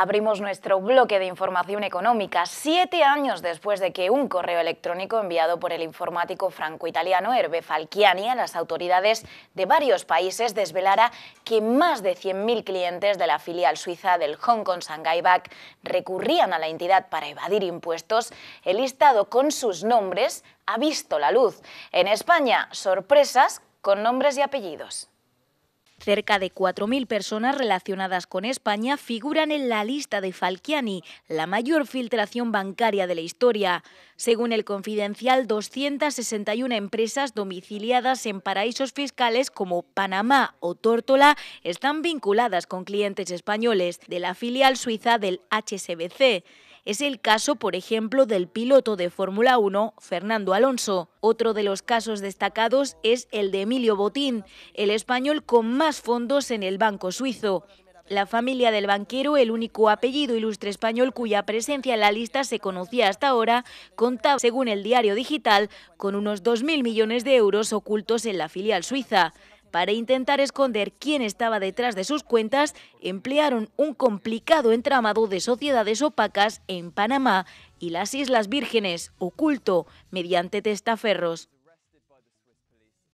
abrimos nuestro bloque de información económica siete años después de que un correo electrónico enviado por el informático franco-italiano Hervé Falchiani a las autoridades de varios países desvelara que más de 100.000 clientes de la filial suiza del Hong Kong Shanghai Bank recurrían a la entidad para evadir impuestos, el listado con sus nombres ha visto la luz. En España, sorpresas con nombres y apellidos. Cerca de 4.000 personas relacionadas con España figuran en la lista de Falciani, la mayor filtración bancaria de la historia. Según el Confidencial, 261 empresas domiciliadas en paraísos fiscales como Panamá o Tórtola están vinculadas con clientes españoles de la filial suiza del HSBC. Es el caso, por ejemplo, del piloto de Fórmula 1, Fernando Alonso. Otro de los casos destacados es el de Emilio Botín, el español con más fondos en el Banco Suizo. La familia del banquero, el único apellido ilustre español cuya presencia en la lista se conocía hasta ahora, contaba, según el diario digital, con unos 2.000 millones de euros ocultos en la filial suiza. Para intentar esconder quién estaba detrás de sus cuentas, emplearon un complicado entramado de sociedades opacas en Panamá y las Islas Vírgenes, oculto, mediante testaferros.